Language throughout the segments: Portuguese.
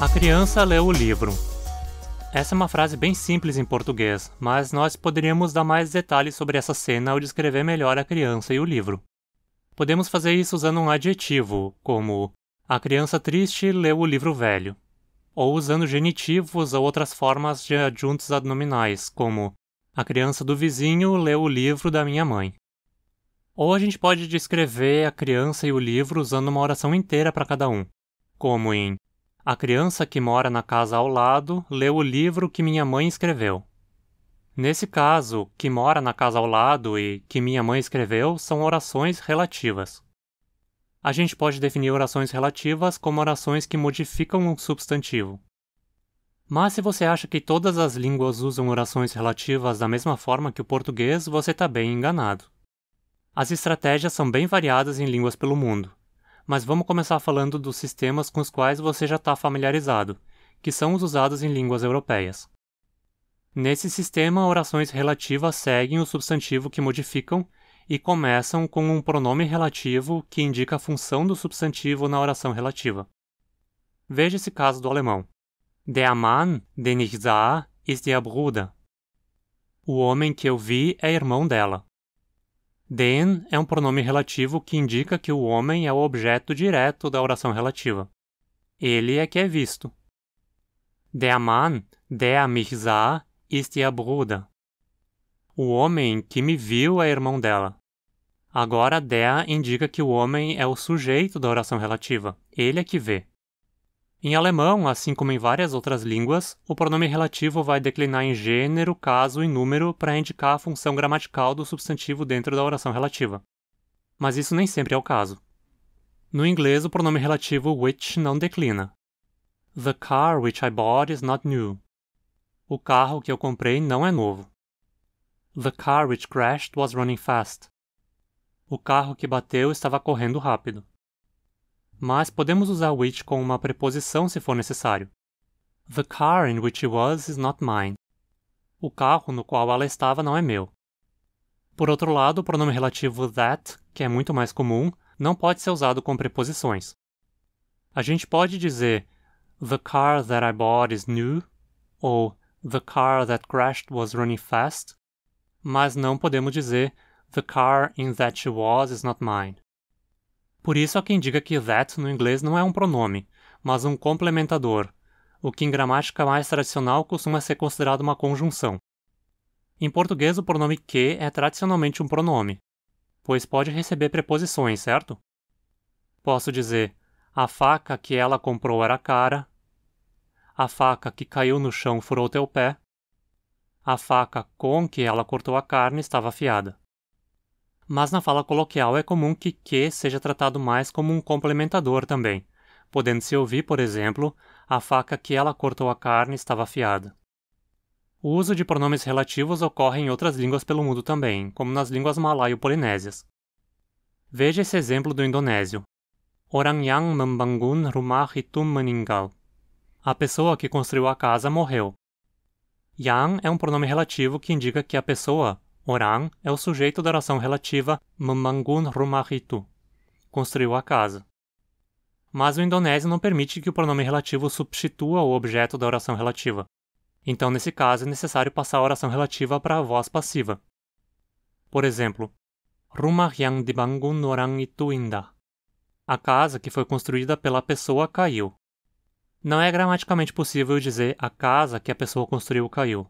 A criança leu o livro. Essa é uma frase bem simples em português, mas nós poderíamos dar mais detalhes sobre essa cena ao descrever melhor a criança e o livro. Podemos fazer isso usando um adjetivo, como a criança triste leu o livro velho, ou usando genitivos ou outras formas de adjuntos adnominais, como a criança do vizinho leu o livro da minha mãe. Ou a gente pode descrever a criança e o livro usando uma oração inteira para cada um, como em a criança que mora na casa ao lado leu o livro que minha mãe escreveu. Nesse caso, que mora na casa ao lado e que minha mãe escreveu são orações relativas. A gente pode definir orações relativas como orações que modificam um substantivo. Mas se você acha que todas as línguas usam orações relativas da mesma forma que o português, você está bem enganado. As estratégias são bem variadas em línguas pelo mundo mas vamos começar falando dos sistemas com os quais você já está familiarizado, que são os usados em línguas europeias. Nesse sistema, orações relativas seguem o substantivo que modificam e começam com um pronome relativo que indica a função do substantivo na oração relativa. Veja esse caso do alemão. Der Mann, den ich sah, ist ihr Bruder. O homem que eu vi é irmão dela. Den é um pronome relativo que indica que o homem é o objeto direto da oração relativa. Ele é que é visto. Der Mann, der mich sah, ist ihr Bruder. O homem que me viu é irmão dela. Agora der indica que o homem é o sujeito da oração relativa. Ele é que vê. Em alemão, assim como em várias outras línguas, o pronome relativo vai declinar em gênero, caso e número para indicar a função gramatical do substantivo dentro da oração relativa. Mas isso nem sempre é o caso. No inglês, o pronome relativo which não declina. The car which I bought is not new. O carro que eu comprei não é novo. The car which crashed was running fast. O carro que bateu estava correndo rápido mas podemos usar which com uma preposição se for necessário. The car in which she was is not mine. O carro no qual ela estava não é meu. Por outro lado, o pronome relativo that, que é muito mais comum, não pode ser usado com preposições. A gente pode dizer The car that I bought is new ou The car that crashed was running fast, mas não podemos dizer The car in that she was is not mine. Por isso há quem diga que that no inglês não é um pronome, mas um complementador, o que em gramática mais tradicional costuma ser considerado uma conjunção. Em português, o pronome que é tradicionalmente um pronome, pois pode receber preposições, certo? Posso dizer: a faca que ela comprou era cara, a faca que caiu no chão furou teu pé, a faca com que ela cortou a carne estava afiada mas na fala coloquial é comum que que seja tratado mais como um complementador também, podendo-se ouvir, por exemplo, a faca que ela cortou a carne estava afiada. O uso de pronomes relativos ocorre em outras línguas pelo mundo também, como nas línguas malaio-polinésias. Veja esse exemplo do indonésio. Orang yang membangun rumah itu meninggal. A pessoa que construiu a casa morreu. Yang é um pronome relativo que indica que a pessoa, Orang é o sujeito da oração relativa Mmangun Rumahitu. Construiu a casa. Mas o indonésio não permite que o pronome relativo substitua o objeto da oração relativa. Então, nesse caso, é necessário passar a oração relativa para a voz passiva. Por exemplo, Rumah yang dibangun orang itu indah. A casa que foi construída pela pessoa caiu. Não é gramaticalmente possível dizer a casa que a pessoa construiu caiu.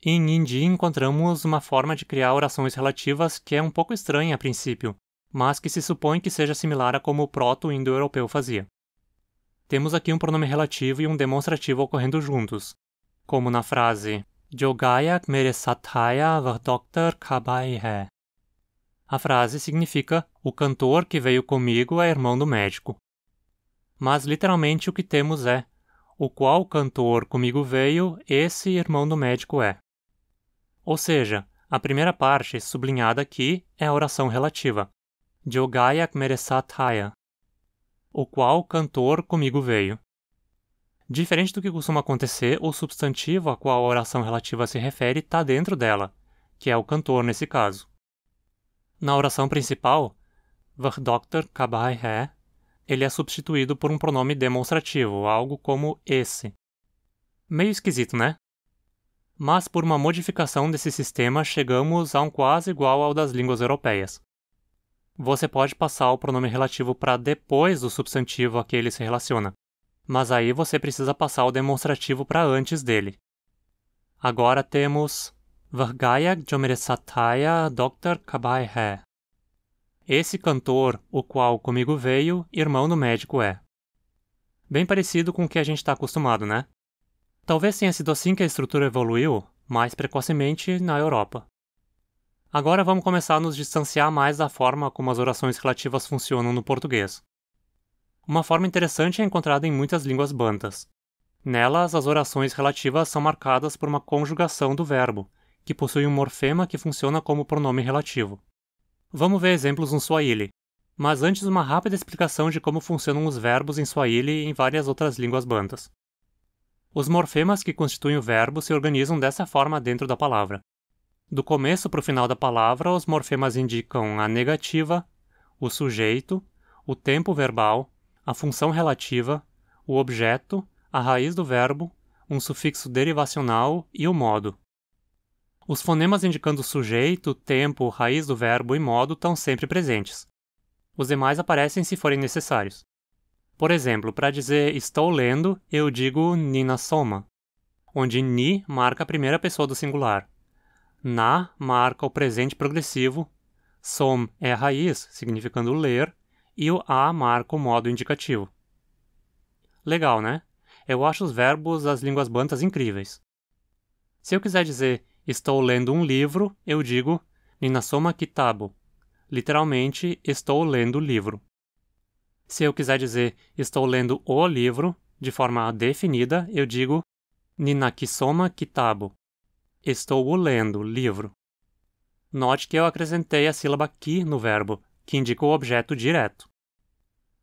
Em Hindi encontramos uma forma de criar orações relativas que é um pouco estranha a princípio, mas que se supõe que seja similar a como o proto-indo-europeu fazia. Temos aqui um pronome relativo e um demonstrativo ocorrendo juntos, como na frase Jogaya Meresathaya kabai Kabaihe. A frase significa o cantor que veio comigo é irmão do médico. Mas literalmente o que temos é o qual cantor comigo veio, esse irmão do médico é. Ou seja, a primeira parte, sublinhada aqui, é a oração relativa. Jogayak meresathaya, o qual cantor comigo veio. Diferente do que costuma acontecer, o substantivo a qual a oração relativa se refere está dentro dela, que é o cantor nesse caso. Na oração principal, Verdokter kabai he, ele é substituído por um pronome demonstrativo, algo como esse. Meio esquisito, né? mas por uma modificação desse sistema chegamos a um quase igual ao das línguas europeias. Você pode passar o pronome relativo para depois do substantivo a que ele se relaciona, mas aí você precisa passar o demonstrativo para antes dele. Agora temos Vargaya Jomeresataya Dr. Kabai Esse cantor, o qual comigo veio, irmão do médico é. Bem parecido com o que a gente está acostumado, né? Talvez tenha sido assim que a estrutura evoluiu, mais precocemente na Europa. Agora vamos começar a nos distanciar mais da forma como as orações relativas funcionam no português. Uma forma interessante é encontrada em muitas línguas bantas. Nelas, as orações relativas são marcadas por uma conjugação do verbo, que possui um morfema que funciona como pronome relativo. Vamos ver exemplos no Swahili. Mas antes, uma rápida explicação de como funcionam os verbos em Swahili e em várias outras línguas bantas. Os morfemas que constituem o verbo se organizam dessa forma dentro da palavra. Do começo para o final da palavra, os morfemas indicam a negativa, o sujeito, o tempo verbal, a função relativa, o objeto, a raiz do verbo, um sufixo derivacional e o modo. Os fonemas indicando sujeito, tempo, raiz do verbo e modo estão sempre presentes. Os demais aparecem se forem necessários. Por exemplo, para dizer estou lendo, eu digo nina soma, onde ni marca a primeira pessoa do singular. Na marca o presente progressivo, som é a raiz, significando ler, e o a marca o modo indicativo. Legal, né? Eu acho os verbos das línguas bantas incríveis. Se eu quiser dizer estou lendo um livro, eu digo Ninasoma Kitabo. Literalmente, estou lendo o livro. Se eu quiser dizer estou lendo o livro de forma definida, eu digo Ninakisoma Kitabo. Estou o lendo, livro. Note que eu acrescentei a sílaba ki no verbo, que indica o objeto direto.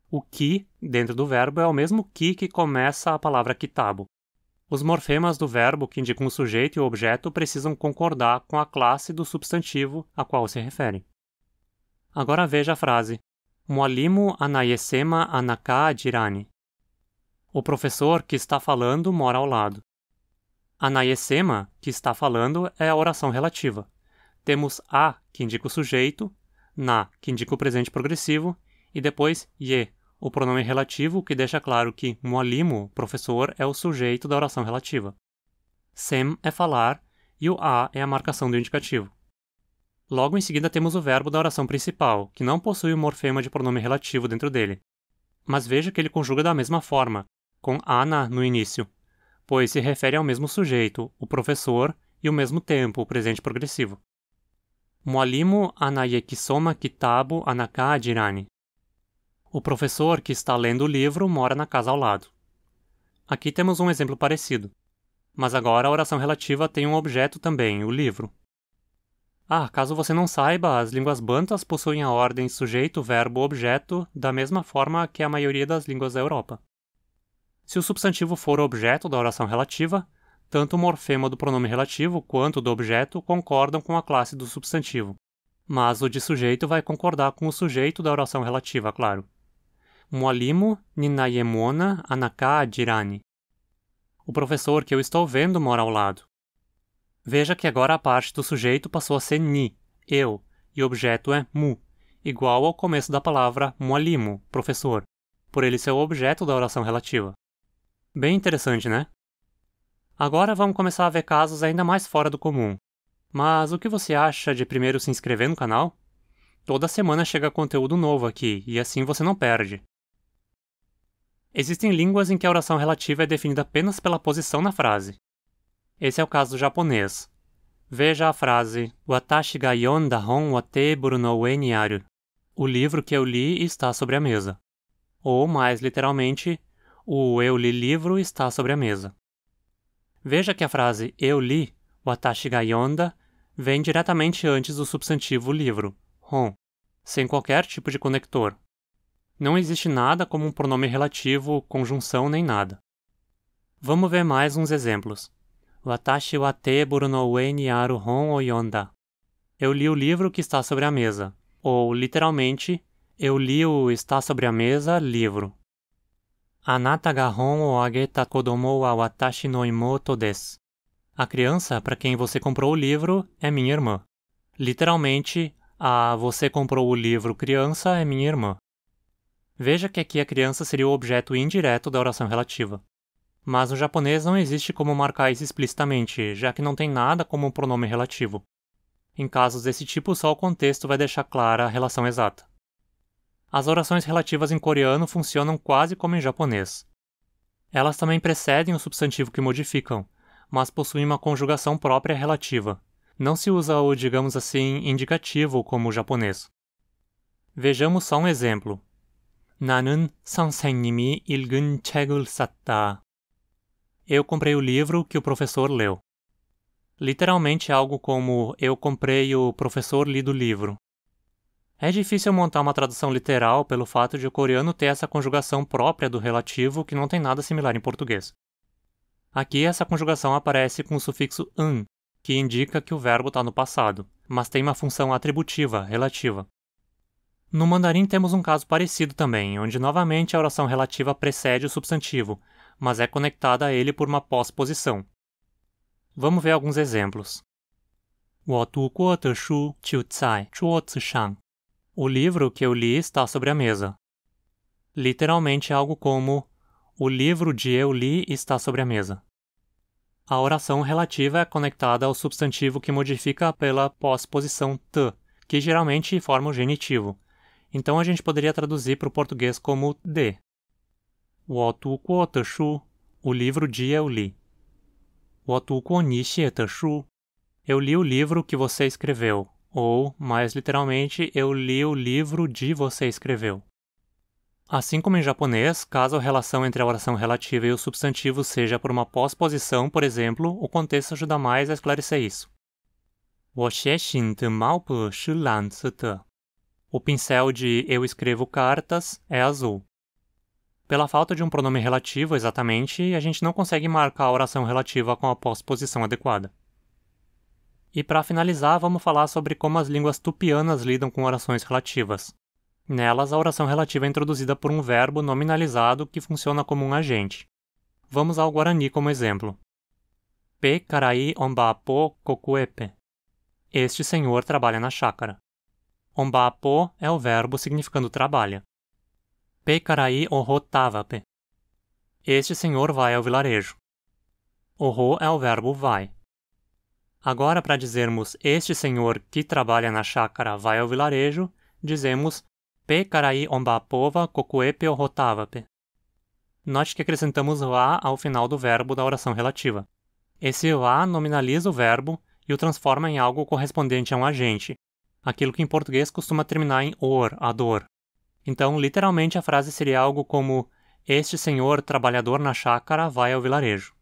O ki dentro do verbo é o mesmo ki que começa a palavra kitabo. Os morfemas do verbo que indicam o sujeito e o objeto precisam concordar com a classe do substantivo a qual se referem. Agora veja a frase Mualimu Anayesema Anaká Adirani. O professor que está falando mora ao lado. Anayesema, que está falando, é a oração relativa. Temos a, que indica o sujeito, na, que indica o presente progressivo, e depois ye, o pronome relativo que deixa claro que mualimo, professor, é o sujeito da oração relativa. Sem é falar e o a é a marcação do indicativo. Logo em seguida temos o verbo da oração principal, que não possui o morfema de pronome relativo dentro dele. Mas veja que ele conjuga da mesma forma, com ana no início, pois se refere ao mesmo sujeito, o professor, e o mesmo tempo, o presente progressivo. Moalimo anayekisoma kitabu anaka jirani. O professor que está lendo o livro mora na casa ao lado. Aqui temos um exemplo parecido. Mas agora a oração relativa tem um objeto também, o livro. Ah, caso você não saiba, as línguas bantas possuem a ordem sujeito, verbo, objeto, da mesma forma que a maioria das línguas da Europa. Se o substantivo for objeto da oração relativa, tanto o morfema do pronome relativo quanto do objeto concordam com a classe do substantivo. Mas o de sujeito vai concordar com o sujeito da oração relativa, claro. Mualimu ninayemona anaká dirani. O professor que eu estou vendo mora ao lado. Veja que agora a parte do sujeito passou a ser ni, eu, e o objeto é mu, igual ao começo da palavra mualimo, professor, por ele ser o objeto da oração relativa. Bem interessante, né? Agora vamos começar a ver casos ainda mais fora do comum. Mas o que você acha de primeiro se inscrever no canal? Toda semana chega conteúdo novo aqui e assim você não perde. Existem línguas em que a oração relativa é definida apenas pela posição na frase. Esse é o caso japonês. Veja a frase Watashi ga yonda hon wa teburu no ue O livro que eu li está sobre a mesa. Ou, mais literalmente, o eu li livro está sobre a mesa. Veja que a frase eu li, Watashi ga yonda, vem diretamente antes do substantivo livro, hon, sem qualquer tipo de conector. Não existe nada como um pronome relativo, conjunção nem nada. Vamos ver mais uns exemplos. Watashi wa teburu no ue ni aru hon o yonda. Eu li o livro que está sobre a mesa. Ou, literalmente, eu li o está sobre a mesa livro. Anata ga hon o ageta kodomo wa watashi no imoto des. A criança para quem você comprou o livro é minha irmã. Literalmente, a você comprou o livro criança é minha irmã. Veja que aqui a criança seria o objeto indireto da oração relativa mas no japonês não existe como marcar isso explicitamente, já que não tem nada como um pronome relativo. Em casos desse tipo, só o contexto vai deixar clara a relação exata. As orações relativas em coreano funcionam quase como em japonês. Elas também precedem o substantivo que modificam, mas possuem uma conjugação própria relativa. Não se usa o, digamos assim, indicativo como o japonês. Vejamos só um exemplo. 나는 선생님이 읽은 책을 샀다 eu comprei o livro que o professor leu. Literalmente algo como eu comprei o professor li do livro. É difícil montar uma tradução literal pelo fato de o coreano ter essa conjugação própria do relativo que não tem nada similar em português. Aqui essa conjugação aparece com o sufixo an, que indica que o verbo está no passado, mas tem uma função atributiva, relativa. No mandarim temos um caso parecido também, onde novamente a oração relativa precede o substantivo, mas é conectada a ele por uma pós-posição. Vamos ver alguns exemplos. O livro que eu li está sobre a mesa. Literalmente algo como o livro de eu li está sobre a mesa. A oração relativa é conectada ao substantivo que modifica pela pós-posição t, que geralmente forma o genitivo. Então a gente poderia traduzir para o português como de. 我读过的书，o livro de eu li. eu li o livro que você escreveu. Ou, mais literalmente, eu li o livro de você escreveu. Assim como em japonês, caso a relação entre a oração relativa e o substantivo seja por uma pós-posição, por exemplo, o contexto ajuda mais a esclarecer isso. O pincel de eu escrevo cartas é azul. Pela falta de um pronome relativo, exatamente, a gente não consegue marcar a oração relativa com a posposição adequada. E para finalizar, vamos falar sobre como as línguas tupianas lidam com orações relativas. Nelas, a oração relativa é introduzida por um verbo nominalizado que funciona como um agente. Vamos ao guarani como exemplo. Pe carai ombapo kokuepe. Este senhor trabalha na chácara. Ombapo é o verbo significando trabalha. Pecaraí Orro Tavape. Este senhor vai ao vilarejo. ro é o verbo vai. Agora, para dizermos este senhor que trabalha na chácara vai ao vilarejo, dizemos Pecaraí Ombapova Cocuepe Orro Tavape. Note que acrescentamos vá ao final do verbo da oração relativa. Esse vá nominaliza o verbo e o transforma em algo correspondente a um agente, aquilo que em português costuma terminar em or, a dor. Então, literalmente, a frase seria algo como: Este senhor trabalhador na chácara vai ao vilarejo.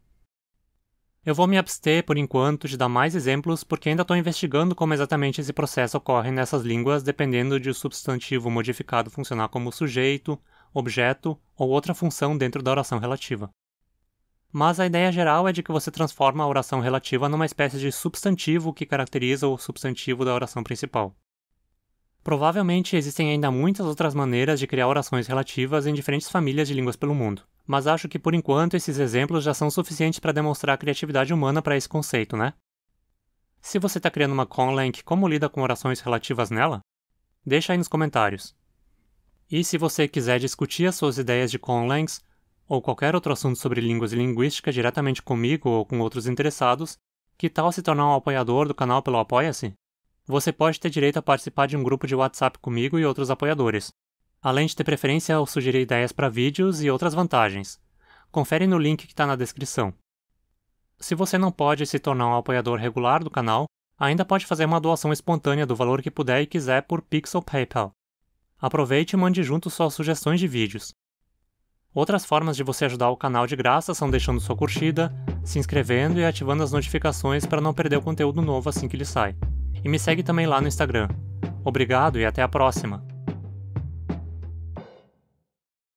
Eu vou me abster, por enquanto, de dar mais exemplos, porque ainda estou investigando como exatamente esse processo ocorre nessas línguas, dependendo de o substantivo modificado funcionar como sujeito, objeto ou outra função dentro da oração relativa. Mas a ideia geral é de que você transforma a oração relativa numa espécie de substantivo que caracteriza o substantivo da oração principal. Provavelmente existem ainda muitas outras maneiras de criar orações relativas em diferentes famílias de línguas pelo mundo, mas acho que por enquanto esses exemplos já são suficientes para demonstrar a criatividade humana para esse conceito, né? Se você está criando uma conlang, como lida com orações relativas nela? Deixa aí nos comentários. E se você quiser discutir as suas ideias de conlangs ou qualquer outro assunto sobre línguas e linguística diretamente comigo ou com outros interessados, que tal se tornar um apoiador do canal pelo Apoia-se? você pode ter direito a participar de um grupo de WhatsApp comigo e outros apoiadores, além de ter preferência ao sugerir ideias para vídeos e outras vantagens. Confere no link que está na descrição. Se você não pode se tornar um apoiador regular do canal, ainda pode fazer uma doação espontânea do valor que puder e quiser por Pix ou PayPal. Aproveite e mande junto suas sugestões de vídeos. Outras formas de você ajudar o canal de graça são deixando sua curtida, se inscrevendo e ativando as notificações para não perder o conteúdo novo assim que ele sai e me segue também lá no Instagram. Obrigado e até a próxima!